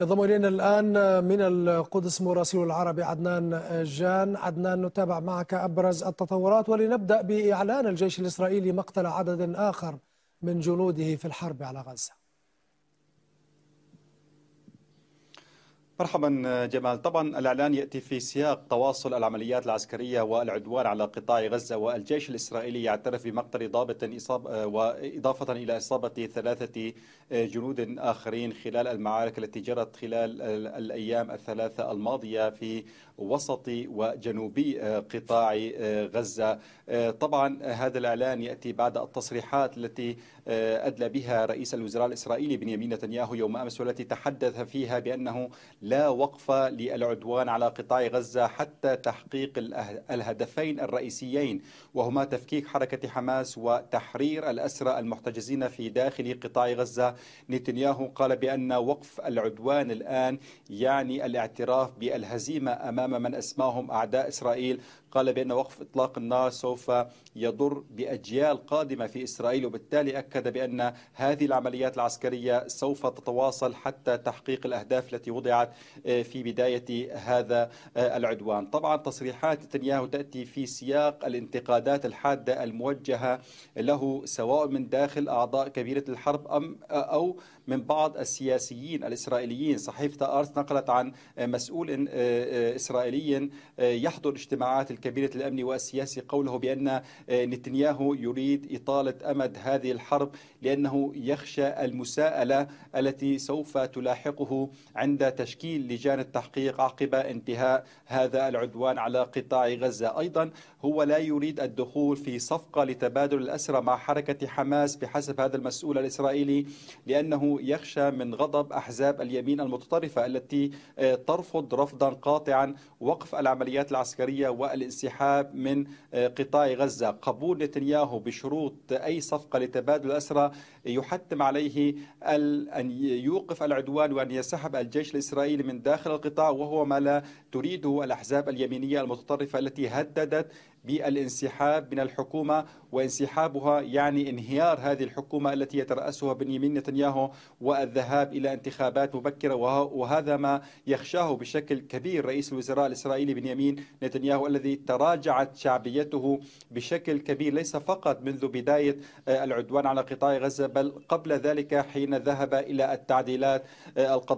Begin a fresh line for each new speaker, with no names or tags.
ينضم الينا الان من القدس مراسل العربي عدنان جان عدنان نتابع معك ابرز التطورات ولنبدا باعلان الجيش الاسرائيلي مقتل عدد اخر من جنوده في الحرب على غزه
مرحبا جمال طبعا الإعلان يأتي في سياق تواصل العمليات العسكرية والعدوان على قطاع غزة والجيش الإسرائيلي يعترف بمقتل ضابط إصاب وإضافة إلى إصابة ثلاثة جنود آخرين خلال المعارك التي جرت خلال الأيام الثلاثة الماضية في وسط وجنوبي آه، قطاع آه، غزة آه، طبعا هذا الإعلان يأتي بعد التصريحات التي أدلى بها رئيس الوزراء الإسرائيلي بنيامين نتنياهو يوم أمس والتي تحدث فيها بأنه لا وقف للعدوان على قطاع غزة حتى تحقيق الهدفين الرئيسيين وهما تفكيك حركة حماس وتحرير الأسرى المحتجزين في داخل قطاع غزة نتنياهو قال بأن وقف العدوان الآن يعني الاعتراف بالهزيمة أمام من أسماهم أعداء إسرائيل قال بأن وقف إطلاق النار سوف يضر بأجيال قادمة في إسرائيل وبالتالي أكد بأن هذه العمليات العسكرية سوف تتواصل حتى تحقيق الأهداف التي وضعت آه، في بداية هذا آه، العدوان طبعا تصريحات نتنياهو تأتي في سياق الانتقادات الحادة الموجهة له سواء من داخل أعضاء كبيرة الحرب أم آه، أو من بعض السياسيين الإسرائيليين صحيفة أرس نقلت عن مسؤول إسرائيلي يحضر اجتماعات الكبيرة الأمني والسياسي قوله بأن نتنياهو يريد إطالة أمد هذه الحرب لأنه يخشى المساءلة التي سوف تلاحقه عند تشكيل تشكيل لجان التحقيق عقب انتهاء هذا العدوان على قطاع غزة أيضا هو لا يريد الدخول في صفقة لتبادل الأسرى مع حركة حماس بحسب هذا المسؤول الإسرائيلي لأنه يخشى من غضب أحزاب اليمين المتطرفة التي آه، ترفض رفضا قاطعا وقف العمليات العسكرية والانسحاب من آه، قطاع غزة قبول نتنياهو بشروط أي صفقة لتبادل الأسرى يحتم عليه أن يوقف العدوان وأن يسحب الجيش الإسرائيلي الإسرائيلي من داخل القطاع وهو ما لا تريده الأحزاب اليمينية المتطرفة التي هددت بالانسحاب من الحكومة وانسحابها يعني انهيار هذه الحكومة التي يترأسها بنيامين نتنياهو والذهاب إلى انتخابات مبكرة وهذا ما يخشاه بشكل كبير رئيس الوزراء الإسرائيلي بنيامين نتنياهو الذي تراجعت شعبيته بشكل كبير ليس فقط منذ بداية آه، العدوان على قطاع غزة بل قبل ذلك حين ذهب إلى التعديلات آه، القضائية